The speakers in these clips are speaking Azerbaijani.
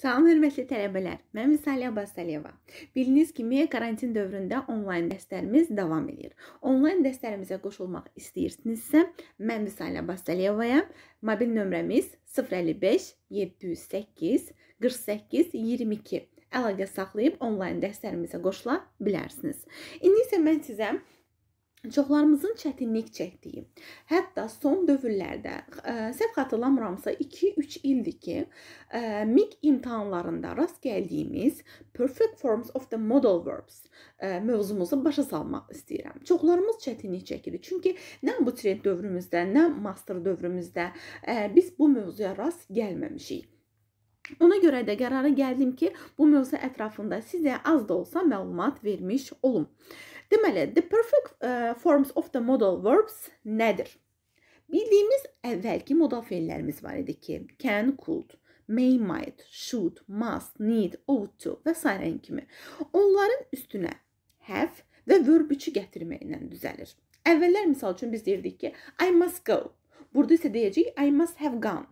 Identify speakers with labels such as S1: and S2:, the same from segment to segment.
S1: Salam hörmətli tələbələr. Mən Vüsaliyə Abbasəliyeva. Bildiyiniz kimi karantin dövründə onlayn dərslərimiz davam edir. Onlayn dərslərimizə qoşulmaq istəyirsinizsə, mən Vüsaliyə Abbasəliyevayam. Mobil nömrəmiz 055 708 48 22. Əlaqə saxlayıb onlayn dərslərimizə qoşula bilərsiniz. İndi isə mən sizə çoxlarımızın çətinlik çəkdiyi, hətta son dövrlərdə ə, səhv xatırlamıramsa 2-3 ildir ki, ə, MIG imtahanlarında rast gəldiyimiz perfect forms of the modal verbs ə, mövzumuzu başa salmaq istəyirəm. Çoxlarımız çətinlik çəkirik. Çünki nə abituriyent dövrümüzdə, nə master dövrümüzdə ə, biz bu mövzuya rast gəlməmişik. Ona görə də qərara gəldim ki, bu mövzu ətrafında sizə az da olsa məlumat vermiş olum. Ə, Deməli, the perfect uh, forms of the modal verbs nədir? Bildiyimiz əvvəlki modal fellərimiz var idi ki, can, could, may, might, should, must, need, ought to və s. kimi. Onların üstünə have və verb 3-ü gətirməklə düzəlir. Əvvəllər misal üçün biz deyirdik ki, I must go. Burada isə deyəcəyik I must have gone.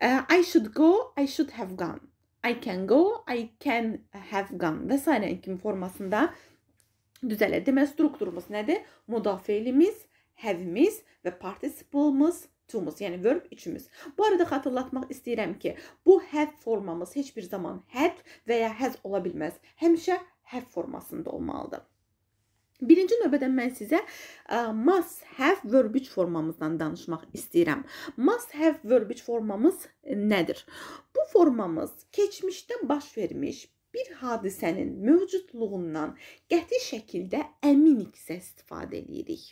S1: Uh, I should go, I should have gone. I can go, I can have gone və s. kimi formasında düzəlir. Deməli strukturumuz nədir? Modafielimiz, həvimiz və participlimiz tumuz, yəni verb üçümüz. Bu arada xatırlatmaq istəyirəm ki, bu həv formamız heç bir zaman həd və ya həz ola bilməz. Həmişə həv formasında olmalıdır. Birinci növbədə mən sizə must have verb 3 formamızdan danışmaq istəyirəm. Must have verb 3 formamız nədir? Bu formamız keçmişdə baş vermiş bir hadisənin mövcudluğundan qəti şəkildə əminiksə istifadə edirik.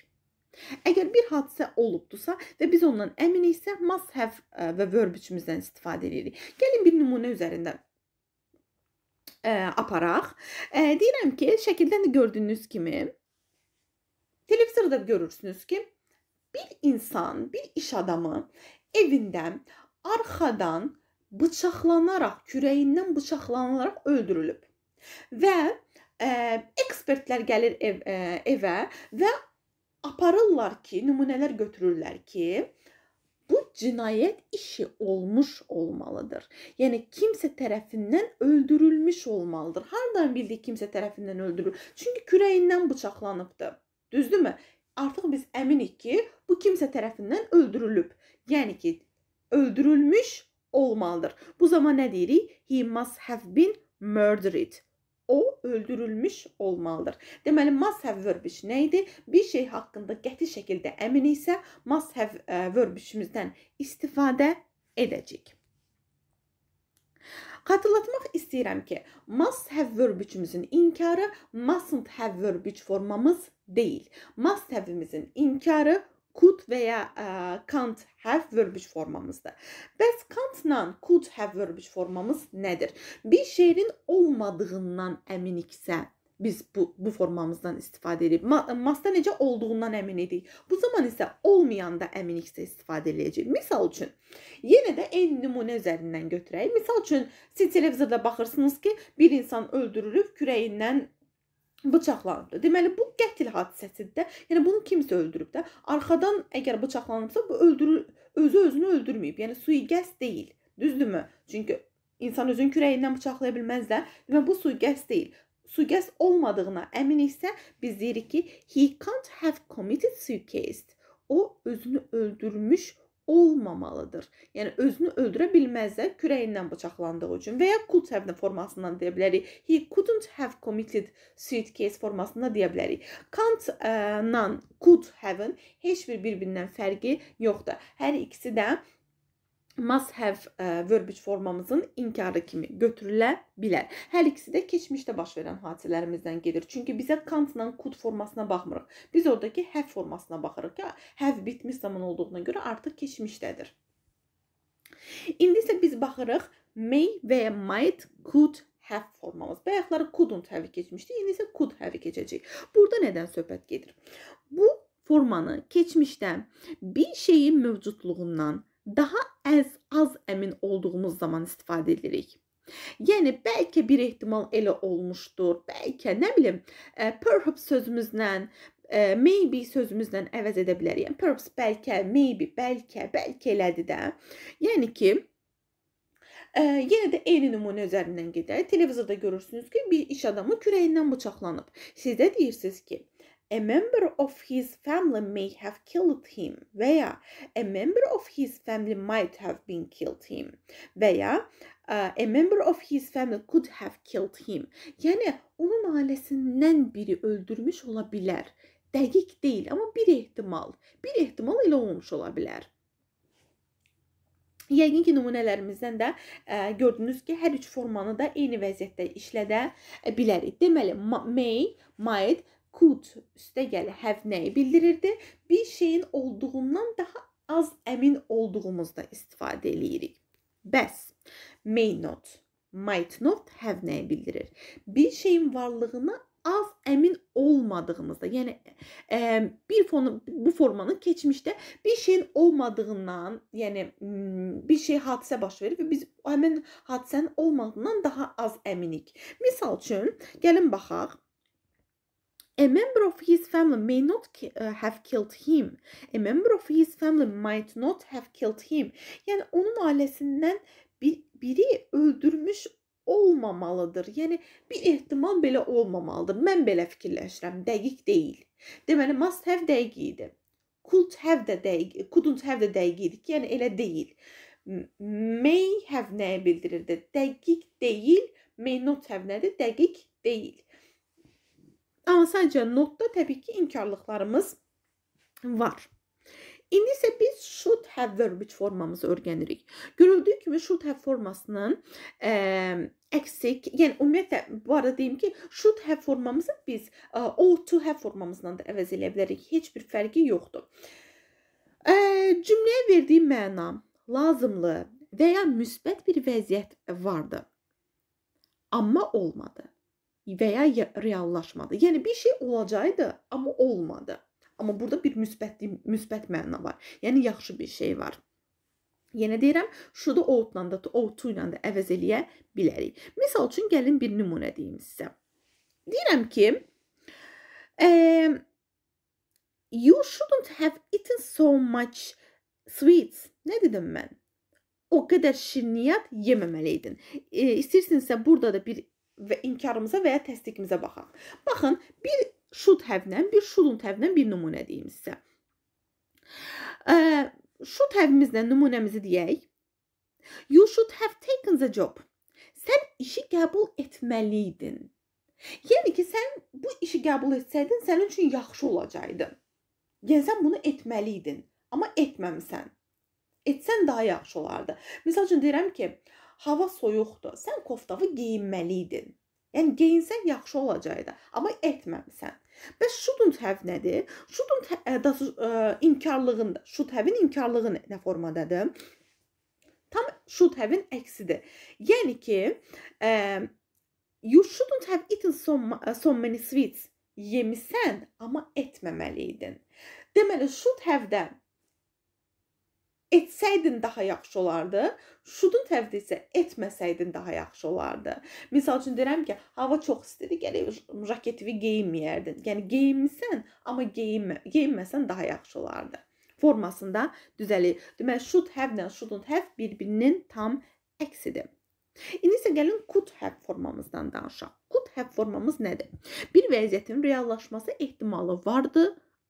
S1: Əgər bir hadisə olubdusa və biz ondan əminiksə must have və verb üçümüzdən istifadə edirik. Gəlin bir nümunə üzərində ə, e, aparaq. Ə, e, deyirəm ki, şəkildən də gördüyünüz kimi televizorda görürsünüz ki, bir insan, bir iş adamı evindən arxadan bıçaqlanaraq, kürəyindən bıçaqlanaraq öldürülüb. Və ə, e, ekspertlər gəlir ev, ə, e, evə və aparırlar ki, nümunələr götürürlər ki, bu cinayət işi olmuş olmalıdır. Yəni kimsə tərəfindən öldürülmüş olmalıdır. Hardan bildik kimsə tərəfindən öldürülür? Çünki kürəyindən bıçaqlanıbdı. Düzdürmü? Artıq biz əminik ki, bu kimsə tərəfindən öldürülüb. Yəni ki, öldürülmüş olmalıdır. Bu zaman nə deyirik? He must have been murdered. O öldürülmüş olmalıdır. Deməli must have verbişi nə idi? Bir şey haqqında qəti şəkildə əmin isə must have ə, e, verbişimizdən istifadə edəcəyik. Xatırlatmaq istəyirəm ki, must have verbicimizin inkarı mustn't have verbic formamız deyil. Must have'imizin inkarı could veya e, can't have verbic formamızdır. Bəs can't-la could have verbic formamız nədir? Bir şeyin olmadığından əminiksə, biz bu bu formamızdan istifadə edib Ma masda necə olduğundan əmin idik. Bu zaman isə olmayanda əminiksə istifadə edəcəyik. Məsəl üçün, yenə də eyni nümunə üzərindən götürək. Məsəl üçün, siz televizorda baxırsınız ki, bir insan öldürülüb kürəyindən bıçaqlandı. Deməli bu qətl hadisəsində, yəni bunu kimsə öldürüb də, arxadan əgər bıçaqlanıbsa bu öldürül özü özünü öldürməyib. Yəni sui-qəsd deyil. Düzdürmü? Çünki insan özünün kürəyindən bıçaqlaya bilməz də. Deməli bu sui-qəsd deyil. Sui-qəsd olmadığına əmin isə biz deyirik ki, he can't have committed suicide. O özünü öldürmüş olmamalıdır. Yəni özünü öldürə bilməzsə kürəyindən bıçaqlandığı üçün və ya could have formasından deyə bilərik. He couldn't have committed suitcase formasında deyə bilərik. Can't nan could have-ın heç bir bir-birindən fərqi yoxdur. Hər ikisi də must have e, verb formamızın inkarı kimi götürülə bilər. Hər ikisi də keçmişdə baş verən hadisələrimizdən gedir. Çünki bizə can't-la could formasına baxmırıq. Biz oradakı have hə formasına baxırıq ki, have hə bitmiş zaman olduğuna görə artıq keçmişdədir. İndi isə biz baxırıq may və ya might, could, have formamız. Bayaqları couldn't have keçmişdi. İndi isə could have keçəcək. Burada nədən söhbət gedir? Bu formanı keçmişdə bir şeyin mövcudluğundan daha az az əmin olduğumuz zaman istifadə edirik. Yəni bəlkə bir ehtimal elə olmuşdur, bəlkə nə bilim, e, perhaps sözümüzlə, e, maybe sözümüzlə əvəz edə bilərik. Yəni perhaps bəlkə, maybe, bəlkə, bəlkə elədi də. Yəni ki, Ə, e, yenə də eyni nümunə üzərindən gedək. Televizorda görürsünüz ki, bir iş adamı kürəyindən bıçaqlanıb. Siz də deyirsiniz ki, a member of his family may have killed him veya a member of his family might have been killed him veya uh, a member of his family could have killed him. Yəni onun ailəsindən biri öldürmüş ola bilər. Dəqiq deyil, amma bir ehtimal. Bir ehtimal elə olmuş ola bilər. Yəqin ki, nümunələrimizdən də ə, e, gördünüz ki, hər üç formanı da eyni vəziyyətdə işlədə bilərik. Deməli, may, might could üstə gəli have nəyi bildirirdi? Bir şeyin olduğundan daha az əmin olduğumuzda istifadə eləyirik. Bəs may not, might not have nəyi bildirir? Bir şeyin varlığına az əmin olmadığımızda, yəni ə, bir fonu bu formanın keçmişdə bir şeyin olmadığından, yəni hmm, bir şey hadisə baş verib və biz həmin hadisənin olmadığından daha az əminik. Məsəl üçün, gəlin baxaq. A member of his family may not uh, have killed him. A member of his family might not have killed him. Yəni onun ailəsindən bir, biri öldürmüş olmamalıdır. Yəni bir ehtimal belə olmamalıdır. Mən belə fikirləşirəm. Dəqiq deyil. Deməli must have dəqiq idi. Could have də dəqiq, couldn't have də dəqiq idi. Yəni elə deyil. May have nəyi bildirirdi? Dəqiq deyil. May not have nədir? Dəqiq deyil. Amma sadəcə notda təbii ki, inkarlıqlarımız var. İndi isə biz should have verb formamızı öyrənirik. Görüldüyü kimi should have formasının ə, əksik, yəni ümumiyyətlə bu arada deyim ki, should have formamızı biz ə, ought to have formamızla da əvəz eləyə bilərik. Heç bir fərqi yoxdur. Ə, cümləyə verdiyi məna lazımlı və ya müsbət bir vəziyyət vardı. Amma olmadı veya reallaşmadı. Yəni bir şey olacaqdı, amma olmadı. Amma burada bir müsbət müsbət məna var. Yəni yaxşı bir şey var. Yenə yəni deyirəm, şudu outla da, outu ilə də əvəz eləyə bilərik. Məsəl üçün gəlin bir nümunə deyim sizə. Deyirəm ki, e, you shouldn't have eaten so much sweets. Nə dedim mən? O qədər şirniyyat yeməməliydin. E, istəyirsinizsə burada da bir və inkarımıza və ya təsdiqimizə baxaq. Baxın, bir şud hərfindən, bir şudun hərfindən bir nümunə deyim sizə. Ə, şud hərfimizlə nümunəmizi deyək. You should have taken the job. Sən işi qəbul etməliydin. Yəni ki, sən bu işi qəbul etsəydin, sənin üçün yaxşı olacaqdı. Yəni sən bunu etməliydin, amma etməmisən. Etsən daha yaxşı olardı. Məsəl üçün deyirəm ki, ə, hava soyuqdur. Sən koftağı geyinməli idin. Yəni geyinsən yaxşı olacaqdı, amma etməmisən. Bəs şudun həv nədir? Şudun e, e, da inkarlığında, şud həvin inkarlığı nə formadadır? Tam şud həvin əksidir. Yəni ki, ə, e, you shouldn't have eaten so, so many sweets. Yemisən, amma etməməli idin. Deməli, should have-də etsəydin daha yaxşı olardı. Şudun tərəfdə isə etməsəydin daha yaxşı olardı. Məsəl üçün deyirəm ki, hava çox istidir, gərək jaketivi geyinməyərdin. Yəni geyinmisən, amma geyinmə, geyinməsən daha yaxşı olardı. Formasında düzəlir. Deməli, should have-lə shouldn't have bir-birinin tam əksidir. İndi isə gəlin could have formamızdan danışaq. Could have formamız nədir? Bir vəziyyətin reallaşması ehtimalı vardı,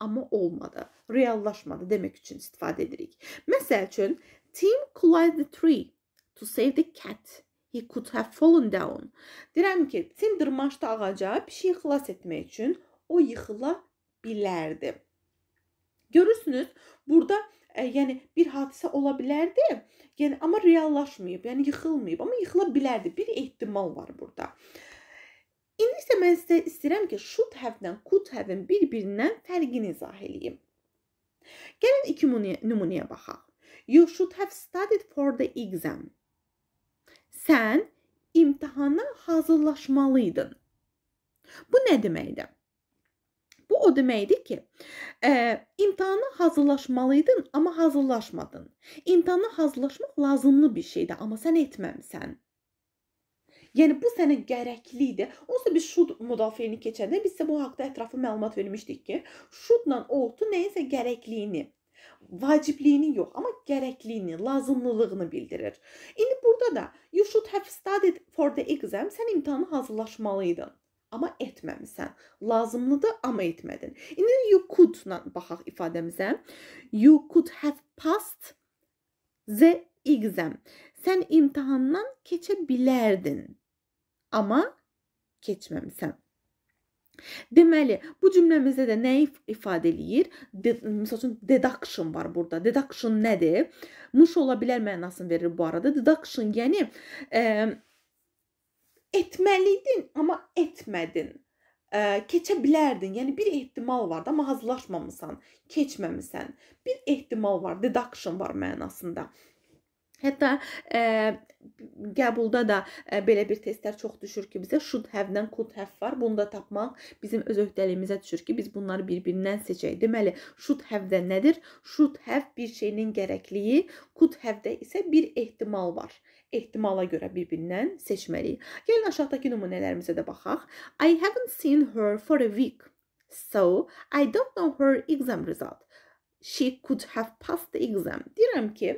S1: amma olmadı, reallaşmadı demək üçün istifadə edirik. Məsəl üçün, Tim climbed the tree to save the cat. He could have fallen down. Deyirəm ki, Tim dırmaşdı ağaca pişiyi xilas etmək üçün o yıxıla bilərdi. Görürsünüz, burada ə, e, yəni bir hadisə ola bilərdi. Yəni amma reallaşmayıb, yəni yıxılmayıb, amma yıxıla bilərdi. Bir ehtimal var burada. İndi isə mən sizə istəyirəm ki, should have-dən could have-in bir-birindən fərqini izah eləyim. Gəlin iki nümunəyə baxaq. You should have studied for the exam. Sən imtahana hazırlaşmalıydın. Bu nə deməkdir? Bu o deməkdir ki, e, imtahana hazırlaşmalıydın, amma hazırlaşmadın. İmtahana hazırlaşmaq lazımlı bir şeydir, amma sən etməmisən. Yəni bu sənə gərəkli idi. Onsuz bir şud müdafiəni keçəndə biz sizə bu haqqda ətraflı məlumat vermişdik ki, şudla oltu nəyinsə gərəkliyini vacibliyini yox, amma gərəkliyini, lazımlılığını bildirir. İndi burada da you should have studied for the exam. Sən imtahana hazırlaşmalıydın. Amma etməmisən. Lazımlıdır, amma etmədin. İndi you could-la baxaq ifadəmizə. You could have passed the exam. Sən imtahandan keçə bilərdin amma keçməmisən. Deməli, bu cümləmizdə də nəyi ifadə eləyir? De, məsəl üçün deduction var burada. Deduction nədir? Mış ola bilər mənasını verir bu arada. Deduction yəni e, etməliydin, amma etmədin ə, keçə bilərdin. Yəni bir ehtimal var da, amma hazırlaşmamısan, keçməmisən. Bir ehtimal var, deduction var mənasında. Hətta ə, e, qəbulda da ə, e, belə bir testlər çox düşür ki, bizə should have-dən could have var. Bunu da tapmaq bizim öz öhdəliyimizə düşür ki, biz bunları bir-birindən seçək. Deməli, should have-də nədir? Should have bir şeyin gərəkliyi, could have-də isə bir ehtimal var. Ehtimala görə bir-birindən seçməliyik. Gəlin aşağıdakı nümunələrimizə də baxaq. I haven't seen her for a week. So, I don't know her exam result. She could have passed the exam. Deyirəm ki,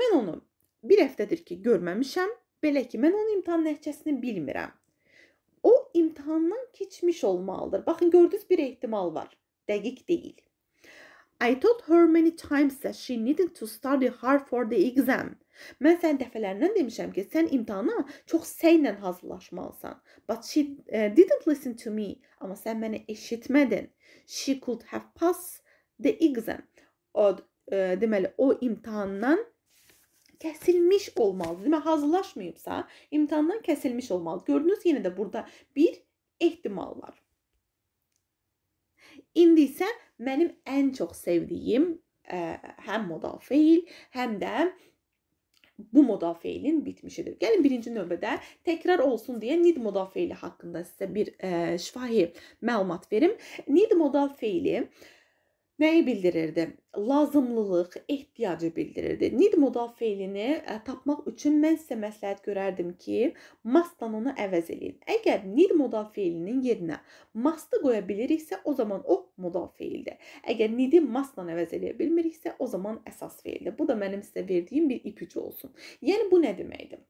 S1: mən onu bir həftədir ki, görməmişəm. Belə ki, mən onun imtahan nəticəsini bilmirəm. O imtahandan keçmiş olmalıdır. Baxın, gördünüz bir ehtimal var. Dəqiq deyil. I told her many times that she needed to study hard for the exam. Mən sən dəfələrlə demişəm ki, sən imtahana çox səylə hazırlaşmalısan. But she uh, didn't listen to me. Amma sən məni eşitmədin. She could have passed the exam. O, ə, e, deməli o imtahandan kəsilmiş olmalıdır. Demə hazırlaşmayıbsa, imtahandan kəsilmiş olmalıdır. Gördünüz, yenə də burada bir ehtimal var. İndi isə mənim ən çox sevdiyim ə, e, həm modal feil, həm də bu modafeilin bitmişidir. Gəlin birinci növbədə təkrar olsun deyə nid modafeili haqqında sizə bir ə, e, şifahi məlumat verim. Nid modafeili feili Nəyi bildirirdi? Lazımlılıq, ehtiyacı bildirirdi. Need mudaf feilini ə, e, tapmaq üçün mən sizə məsləhət görərdim ki, must-dan onu əvəz eləyin. Əgər need mudaf feilinin yerinə must-ı qoya biliriksə, o zaman o mudaf feildir. Əgər need-i must-dan əvəz eləyə bilmiriksə, o zaman əsas feildir. Bu da mənim sizə verdiyim bir ipucu olsun. Yəni bu nə deməkdir?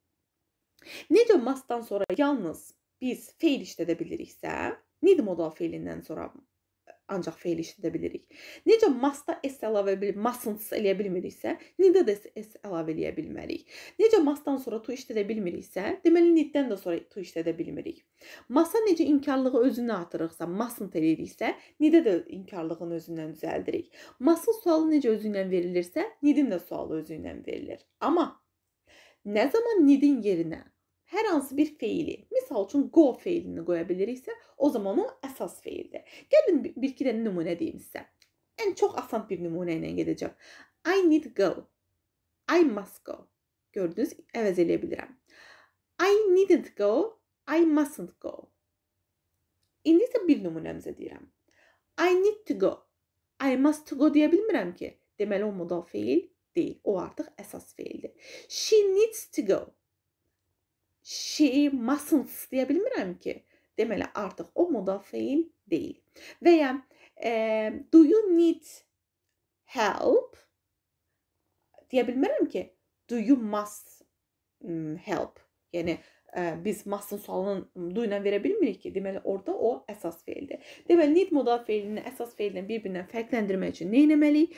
S1: Necə must-dan sonra yalnız biz feil işlədə biliriksə, need mudaf feilindən sonra ancaq feil işlədə bilirik. Necə must-da s əlavə edib mustn't eləyə bilmiriksə, need-də də s əlavə eləyə bilmərik. Necə must-dan sonra to işlədə bilmiriksə, deməli need-dən də sonra to işlədə bilmirik. Must-a necə inkarlığı özünə atırıqsa, mustn't eləyiriksə, need-də də inkarlığın özündən düzəldirik. Must-ın sualı necə özündən verilirsə, need-in də sualı özündən verilir. Amma nə zaman need-in yerinə hər hansı bir feili, misal üçün go feilini qoya biliriksə, o zaman o əsas feildir. Gəlin bir-iki dənə nümunə deyim sizə. Ən çox asan bir nümunə ilə gedəcəm. I need go. I must go. Gördünüz, əvəz eləyə bilirəm. I needn't go, I mustn't go. İndi isə bir nümunəmizə deyirəm. I need to go. I must to go deyə bilmirəm ki. Deməli o modal feil deyil. O artıq əsas feildir. She needs to go she mustn't deyə bilmirəm ki. Deməli artıq o modal feil deyil. Və ya e, do you need help deyə bilmirəm ki. Do you must hmm, help. Yəni ə, biz mustın sualının do ilə verə bilmirik ki. Deməli orada o əsas feildir. Deməli need modal feilini əsas feilindən bir-birindən fərqləndirmək üçün nə etməliyik?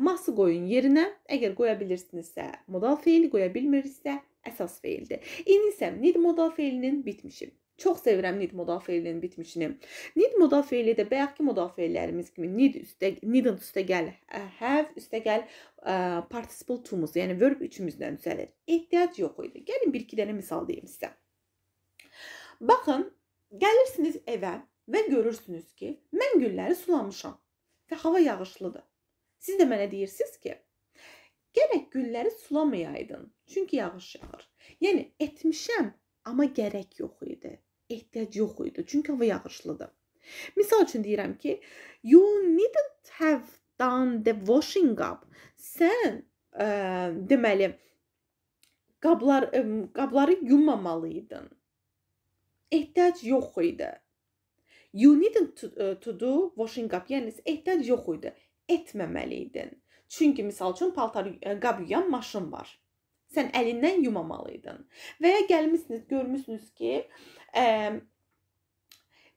S1: Must qoyun yerinə. Əgər qoya bilirsinizsə modal feil, qoya bilmirsinizsə əsas feildir. İndi isə need modal feilinin bitmişi. Çox sevirəm need modal feilinin bitmişini. Need modal feili də bayaqki modal feillərimiz kimi need üstə needn't üstə gəl, have üstə gəl ə, participle to-muz, yəni verb 3-ümüzdən düzəlir. Ehtiyac yox idi. Gəlin 1-2 dənə misal deyim sizə. Baxın, gəlirsiniz evə və görürsünüz ki, mən gülləri sulamışam və hava yağışlıdır. Siz də mənə deyirsiniz ki, Gərək gülləri sulamayaydın. Çünki yağış yağır. Yəni etmişəm, amma gərək yox idi. Ehtiyac yox idi. Çünki hava yağışlıdır. Misal üçün deyirəm ki, you needn't have done the washing up. Sən ə, e, deməli qablar ə, e, qabları yumamalıydın. Ehtiyac yox idi. You needn't to, e, to do washing up. Yəni ehtiyac yox idi. Etməməliydin. Çünki misal üçün paltar e, qab yuyan maşın var. Sən əlindən yumamalıydın. Və ya gəlmisiniz, görmüsünüz ki, ə, ehm,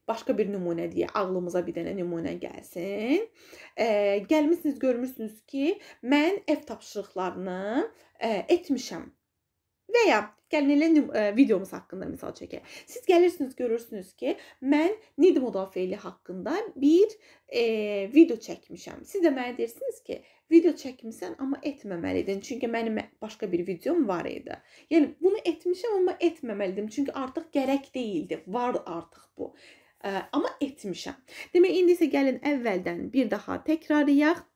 S1: başqa bir nümunə deyə ağlımıza bir dənə nümunə gəlsin. E, gəlmisiniz, görmürsünüz ki, mən ev tapşırıqlarını e, etmişəm. Və ya Gəlin elə e, videomuz haqqında misal çəkək. Siz gəlirsiniz, görürsünüz ki, mən need modal feili haqqında bir e, video çəkmişəm. Siz də mənə deyirsiniz ki, video çəkmisən, amma etməməliydin. Çünki mənim başqa bir videom var idi. Yəni bunu etmişəm, amma etməməliydim. Çünki artıq gərək deyildi. Var artıq bu. E, amma etmişəm. Demək indi isə gəlin əvvəldən bir daha təkrarlayaq.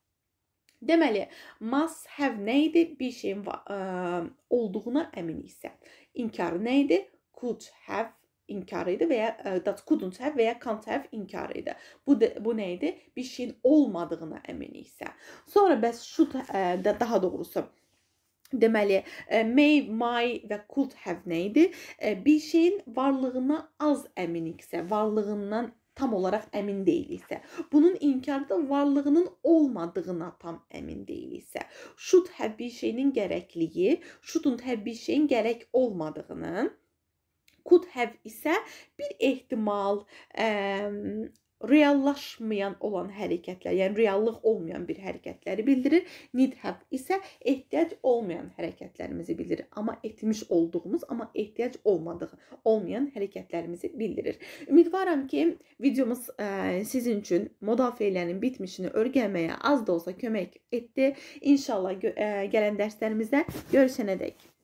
S1: Deməli, must have nə idi? Bir şeyin ə, olduğuna əmin isə. İnkarı nə idi? Could have inkarı idi və ya that couldn't have və ya can't have inkarı idi. Bu de, bu nə idi? Bir şeyin olmadığına əmin isə. Sonra bəs should ə, daha doğrusu Deməli, may, my və could have nə idi? Bir şeyin varlığına az əminiksə, varlığından tam olaraq əmin deyiliksə, bunun inkarda varlığının olmadığına tam əmin deyiliksə, şud həbbi şeyin gərəkliyi, şudun həbbi şeyin gərək olmadığını, kut həv isə bir ehtimal, ə, reallaşmayan olan hərəkətlər, yəni reallıq olmayan bir hərəkətləri bildirir. Need have isə ehtiyac olmayan hərəkətlərimizi bildirir. Amma etmiş olduğumuz, amma ehtiyac olmadığı, olmayan hərəkətlərimizi bildirir. Ümidvaram ki, videomuz ə, e, sizin üçün modal feillərin bitmişini öyrənməyə az da olsa kömək etdi. İnşallah ə, e, gələn dərslərimizdə görüşənədək